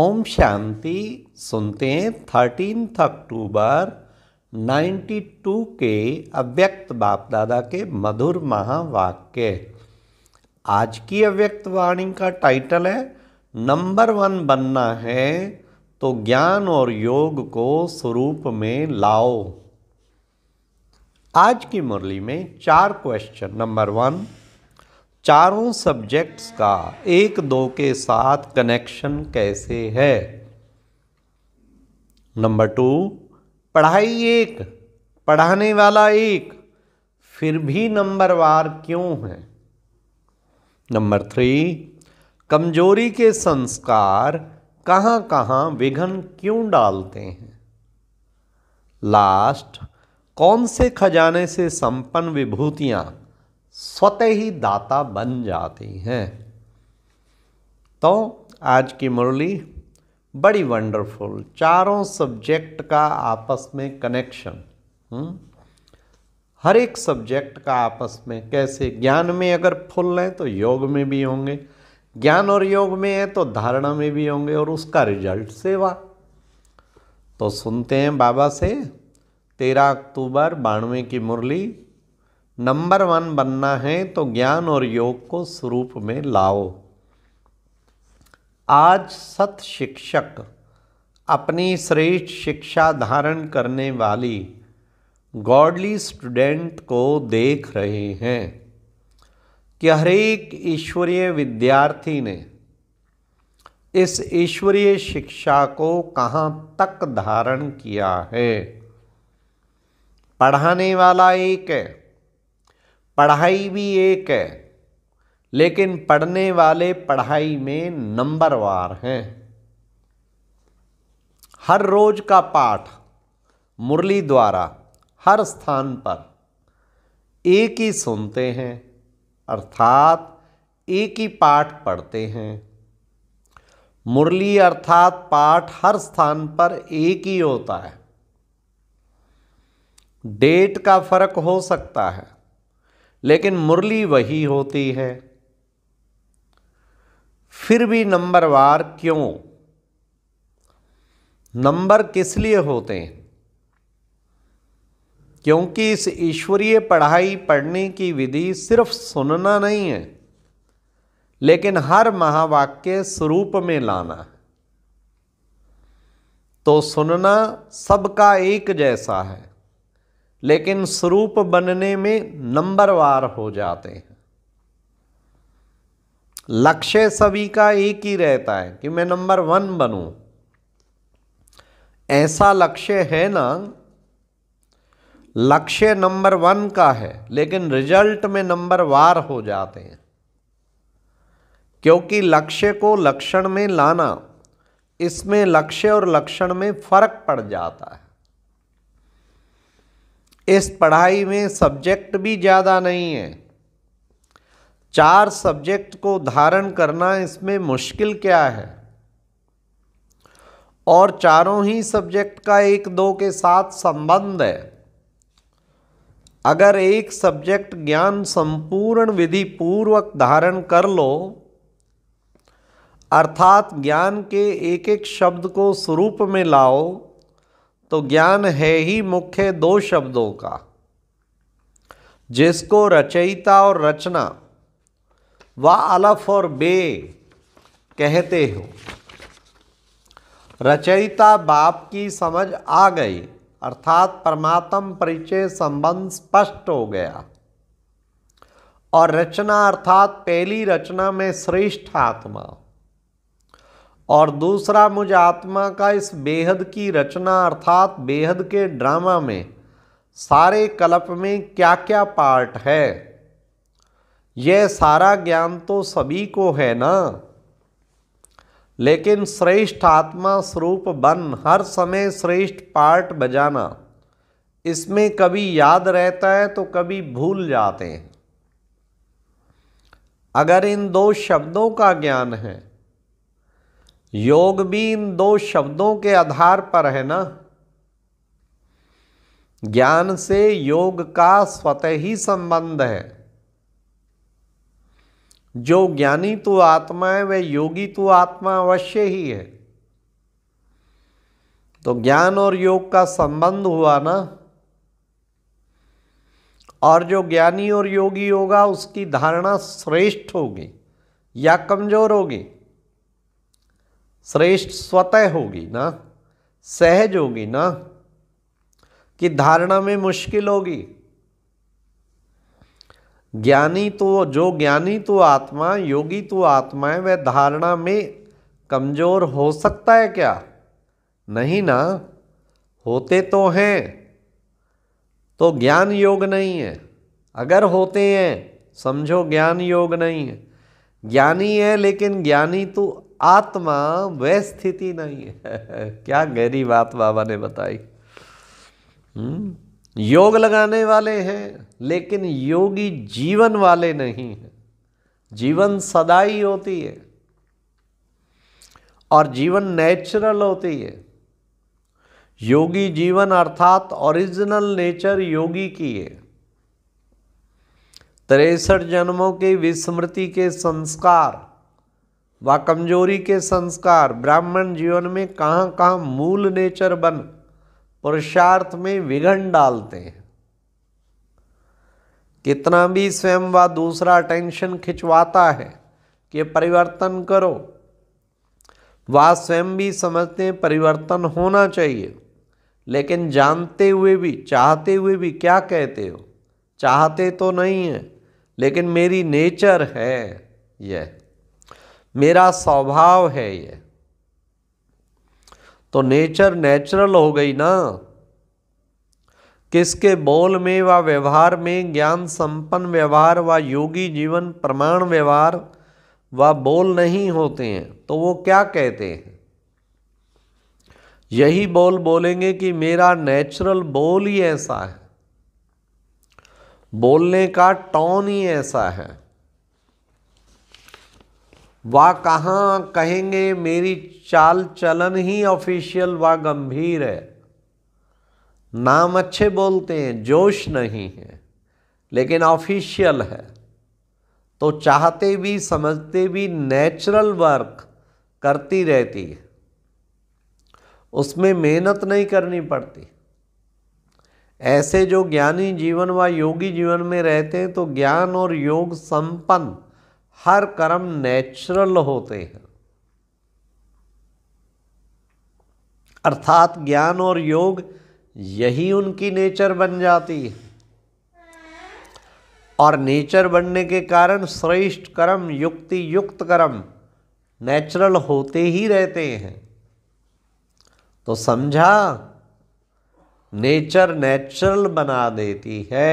ओम शांति सुनते हैं थर्टीनथ अक्टूबर 92 के अव्यक्त बाप दादा के मधुर महावाक्य आज की अव्यक्त वाणी का टाइटल है नंबर वन बनना है तो ज्ञान और योग को स्वरूप में लाओ आज की मुरली में चार क्वेश्चन नंबर वन चारों सब्जेक्ट्स का एक दो के साथ कनेक्शन कैसे है नंबर टू पढ़ाई एक पढ़ाने वाला एक फिर भी नंबर वार क्यों है नंबर थ्री कमजोरी के संस्कार कहाँ कहाँ विघन क्यों डालते हैं लास्ट कौन से खजाने से संपन्न विभूतियाँ स्वतः ही दाता बन जाती हैं तो आज की मुरली बड़ी वंडरफुल चारों सब्जेक्ट का आपस में कनेक्शन हम्म? हर एक सब्जेक्ट का आपस में कैसे ज्ञान में अगर फुल है तो योग में भी होंगे ज्ञान और योग में है तो धारणा में भी होंगे और उसका रिजल्ट सेवा तो सुनते हैं बाबा से तेरह अक्टूबर बानवे की मुरली नंबर वन बनना है तो ज्ञान और योग को स्वरूप में लाओ आज सत शिक्षक अपनी श्रेष्ठ शिक्षा धारण करने वाली गॉडली स्टूडेंट को देख रहे हैं कि हरेक ईश्वरीय विद्यार्थी ने इस ईश्वरीय शिक्षा को कहाँ तक धारण किया है पढ़ाने वाला एक है पढ़ाई भी एक है लेकिन पढ़ने वाले पढ़ाई में नंबरवार हैं हर रोज का पाठ मुरली द्वारा हर स्थान पर एक ही सुनते हैं अर्थात एक ही पाठ पढ़ते हैं मुरली अर्थात पाठ हर स्थान पर एक ही होता है डेट का फर्क हो सकता है लेकिन मुरली वही होती है फिर भी नंबरवार क्यों नंबर किस लिए होते हैं क्योंकि इस ईश्वरीय पढ़ाई पढ़ने की विधि सिर्फ सुनना नहीं है लेकिन हर महावाक्य स्वरूप में लाना तो सुनना सबका एक जैसा है लेकिन स्वरूप बनने में नंबरवार हो जाते हैं लक्ष्य सभी का एक ही रहता है कि मैं नंबर वन बनूं ऐसा लक्ष्य है ना लक्ष्य नंबर वन का है लेकिन रिजल्ट में नंबर वार हो जाते हैं क्योंकि लक्ष्य को लक्षण में लाना इसमें लक्ष्य और लक्षण में फर्क पड़ जाता है इस पढ़ाई में सब्जेक्ट भी ज़्यादा नहीं है चार सब्जेक्ट को धारण करना इसमें मुश्किल क्या है और चारों ही सब्जेक्ट का एक दो के साथ संबंध है अगर एक सब्जेक्ट ज्ञान संपूर्ण विधि पूर्वक धारण कर लो अर्थात ज्ञान के एक एक शब्द को स्वरूप में लाओ तो ज्ञान है ही मुख्य दो शब्दों का जिसको रचयिता और रचना व अलफ और बे कहते हो रचयिता बाप की समझ आ गई अर्थात परमात्म परिचय संबंध स्पष्ट हो गया और रचना अर्थात पहली रचना में श्रेष्ठ आत्मा और दूसरा मुझ आत्मा का इस बेहद की रचना अर्थात बेहद के ड्रामा में सारे कल्प में क्या क्या पार्ट है यह सारा ज्ञान तो सभी को है ना लेकिन श्रेष्ठ आत्मा स्वरूप बन हर समय श्रेष्ठ पार्ट बजाना इसमें कभी याद रहता है तो कभी भूल जाते हैं अगर इन दो शब्दों का ज्ञान है योग भी इन दो शब्दों के आधार पर है ना ज्ञान से योग का स्वतः ही संबंध है जो ज्ञानी तो आत्मा है वह योगी तो आत्मा अवश्य ही है तो ज्ञान और योग का संबंध हुआ ना और जो ज्ञानी और योगी होगा उसकी धारणा श्रेष्ठ होगी या कमजोर होगी श्रेष्ठ स्वतः होगी ना सहज होगी ना कि धारणा में मुश्किल होगी ज्ञानी तो जो ज्ञानी तो आत्मा योगी तो आत्मा है वह धारणा में कमज़ोर हो सकता है क्या नहीं ना होते तो हैं तो ज्ञान योग नहीं है अगर होते हैं समझो ज्ञान योग नहीं है ज्ञानी है लेकिन ज्ञानी तो आत्मा वह स्थिति नहीं है क्या गहरी बात बाबा ने बताई हम्म? योग लगाने वाले हैं लेकिन योगी जीवन वाले नहीं हैं जीवन सदाई होती है और जीवन नेचुरल होती है योगी जीवन अर्थात ओरिजिनल नेचर योगी की है तिरसठ जन्मों के विस्मृति के संस्कार व कमजोरी के संस्कार ब्राह्मण जीवन में कहाँ कहाँ मूल नेचर बन पुरुषार्थ में विघन डालते हैं कितना भी स्वयं व दूसरा टेंशन खिंचवाता है कि परिवर्तन करो वह स्वयं भी समझते हैं परिवर्तन होना चाहिए लेकिन जानते हुए भी चाहते हुए भी क्या कहते हो चाहते तो नहीं है लेकिन मेरी नेचर है यह मेरा स्वभाव है ये तो नेचर नेचुरल हो गई ना किसके बोल में व व्यवहार में ज्ञान संपन्न व्यवहार व योगी जीवन प्रमाण व्यवहार व बोल नहीं होते हैं तो वो क्या कहते हैं यही बोल बोलेंगे कि मेरा नेचुरल बोल ही ऐसा है बोलने का टोन ही ऐसा है वह कहाँ कहेंगे मेरी चाल चलन ही ऑफिशियल व गंभीर है नाम अच्छे बोलते हैं जोश नहीं है लेकिन ऑफिशियल है तो चाहते भी समझते भी नेचुरल वर्क करती रहती है उसमें मेहनत नहीं करनी पड़ती ऐसे जो ज्ञानी जीवन व योगी जीवन में रहते हैं तो ज्ञान और योग संपन्न हर कर्म नेचुरल होते हैं अर्थात ज्ञान और योग यही उनकी नेचर बन जाती है और नेचर बनने के कारण श्रेष्ठ कर्म युक्ति युक्त कर्म नेचुरल होते ही रहते हैं तो समझा नेचर नेचुरल बना देती है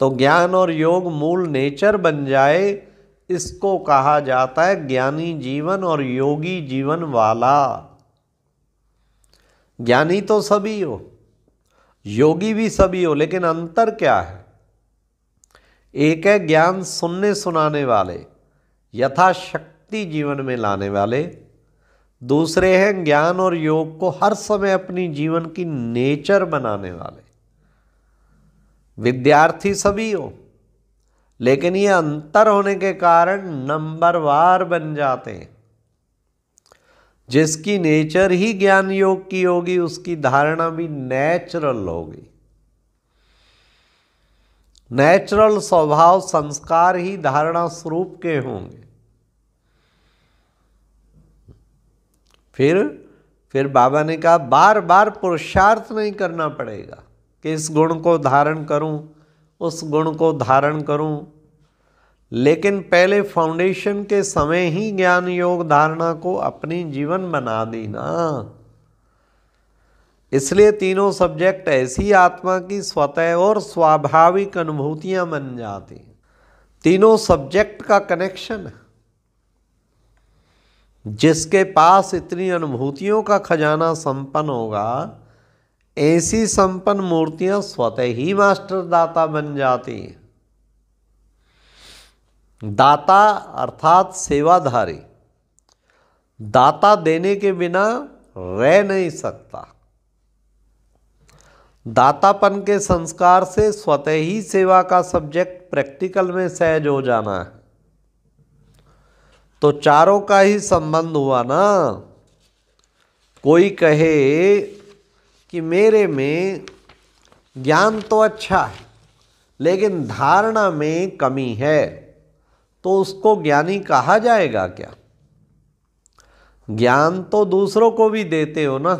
तो ज्ञान और योग मूल नेचर बन जाए इसको कहा जाता है ज्ञानी जीवन और योगी जीवन वाला ज्ञानी तो सभी हो योगी भी सभी हो लेकिन अंतर क्या है एक है ज्ञान सुनने सुनाने वाले यथाशक्ति जीवन में लाने वाले दूसरे हैं ज्ञान और योग को हर समय अपनी जीवन की नेचर बनाने वाले विद्यार्थी सभी हो लेकिन ये अंतर होने के कारण नंबरवार बन जाते हैं जिसकी नेचर ही ज्ञान योग की होगी उसकी धारणा भी नेचुरल होगी नेचुरल स्वभाव संस्कार ही धारणा स्वरूप के होंगे फिर फिर बाबा ने कहा बार बार पुरुषार्थ नहीं करना पड़ेगा कि इस गुण को धारण करूं उस गुण को धारण करूं लेकिन पहले फाउंडेशन के समय ही ज्ञान योग धारणा को अपनी जीवन बना देना इसलिए तीनों सब्जेक्ट ऐसी आत्मा की स्वतः और स्वाभाविक अनुभूतियां बन जाती तीनों सब्जेक्ट का कनेक्शन जिसके पास इतनी अनुभूतियों का खजाना संपन्न होगा ऐसी संपन्न मूर्तियां स्वतः ही मास्टर दाता बन जाती हैं दाता अर्थात सेवाधारी दाता देने के बिना रह नहीं सकता दातापन के संस्कार से स्वतः ही सेवा का सब्जेक्ट प्रैक्टिकल में सहज हो जाना है तो चारों का ही संबंध हुआ ना कोई कहे कि मेरे में ज्ञान तो अच्छा है लेकिन धारणा में कमी है तो उसको ज्ञानी कहा जाएगा क्या ज्ञान तो दूसरों को भी देते हो ना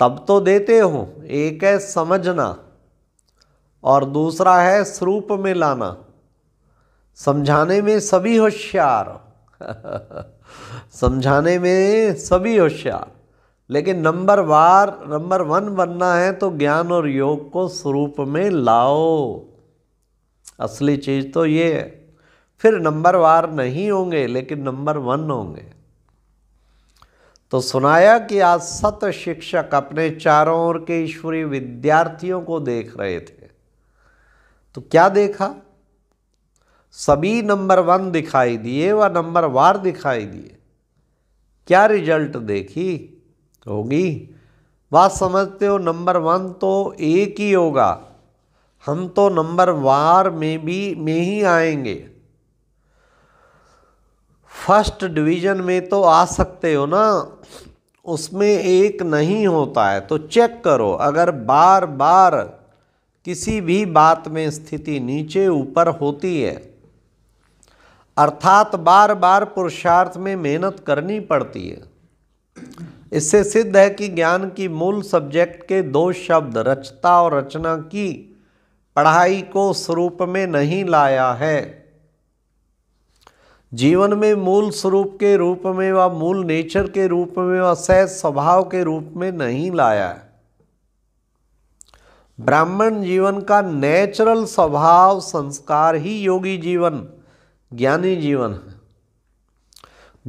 तब तो देते हो एक है समझना और दूसरा है स्वरूप में लाना समझाने में सभी होशियार समझाने में सभी होशियार लेकिन नंबर वार नंबर वन बनना है तो ज्ञान और योग को स्वरूप में लाओ असली चीज़ तो ये है फिर नंबर वार नहीं होंगे लेकिन नंबर वन होंगे तो सुनाया कि आज सत शिक्षक अपने चारों ओर के ईश्वरीय विद्यार्थियों को देख रहे थे तो क्या देखा सभी नंबर वन दिखाई दिए व नंबर वार दिखाई दिए क्या रिजल्ट देखी होगी बात समझते हो नंबर वन तो एक ही होगा हम तो नंबर वार में भी में ही आएंगे फर्स्ट डिवीजन में तो आ सकते हो ना उसमें एक नहीं होता है तो चेक करो अगर बार बार किसी भी बात में स्थिति नीचे ऊपर होती है अर्थात बार बार पुरुषार्थ में मेहनत करनी पड़ती है इससे सिद्ध है कि ज्ञान की मूल सब्जेक्ट के दो शब्द रचता और रचना की पढ़ाई को स्वरूप में नहीं लाया है जीवन में मूल स्वरूप के रूप में व मूल नेचर के रूप में व सहज स्वभाव के रूप में नहीं लाया है ब्राह्मण जीवन का नेचुरल स्वभाव संस्कार ही योगी जीवन ज्ञानी जीवन है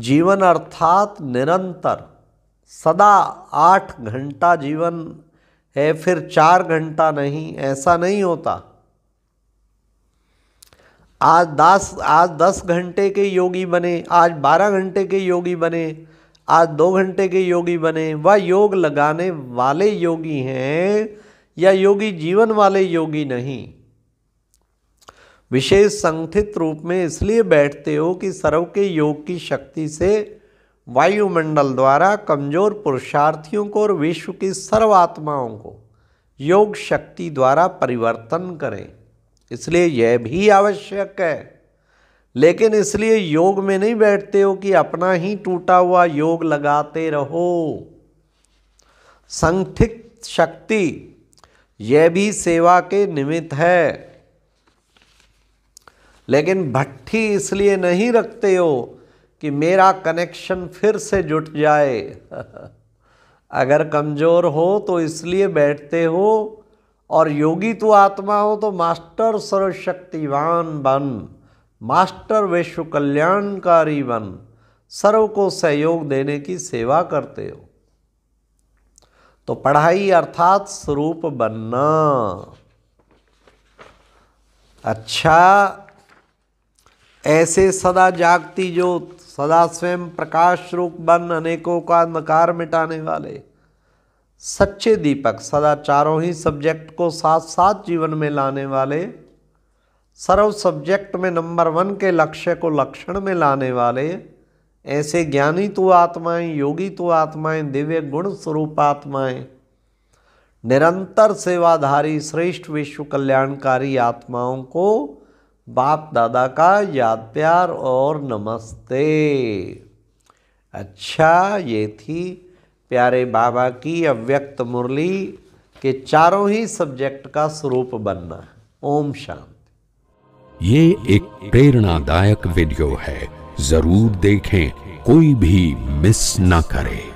जीवन अर्थात निरंतर सदा आठ घंटा जीवन है फिर चार घंटा नहीं ऐसा नहीं होता आज दस आज दस घंटे के योगी बने आज बारह घंटे के योगी बने आज दो घंटे के योगी बने वह योग लगाने वाले योगी हैं या योगी जीवन वाले योगी नहीं विशेष संगठित रूप में इसलिए बैठते हो कि सर्व के योग की शक्ति से वायुमंडल द्वारा कमजोर पुरुषार्थियों को और विश्व की सर्व आत्माओं को योग शक्ति द्वारा परिवर्तन करें इसलिए यह भी आवश्यक है लेकिन इसलिए योग में नहीं बैठते हो कि अपना ही टूटा हुआ योग लगाते रहो संगठित शक्ति यह भी सेवा के निमित्त है लेकिन भट्ठी इसलिए नहीं रखते हो कि मेरा कनेक्शन फिर से जुट जाए अगर कमज़ोर हो तो इसलिए बैठते हो और योगी तो आत्मा हो तो मास्टर सर्वशक्तिवान बन मास्टर विश्व कल्याणकारी बन सर्व को सहयोग देने की सेवा करते हो तो पढ़ाई अर्थात स्वरूप बनना अच्छा ऐसे सदा जागती ज्योत सदा स्वयं प्रकाश रूप बन अनेकों का नकार मिटाने वाले सच्चे दीपक सदा चारों ही सब्जेक्ट को साथ साथ जीवन में लाने वाले सर्व सब्जेक्ट में नंबर वन के लक्ष्य को लक्षण में लाने वाले ऐसे ज्ञानी तो आत्माएं योगी तो आत्माएं दिव्य गुण स्वरूप आत्माएं निरंतर सेवाधारी श्रेष्ठ विश्व कल्याणकारी आत्माओं को बाप दादा का याद प्यार और नमस्ते अच्छा ये थी प्यारे बाबा की अव्यक्त मुरली के चारों ही सब्जेक्ट का स्वरूप बनना ओम शांति ये एक प्रेरणादायक वीडियो है जरूर देखें कोई भी मिस ना करें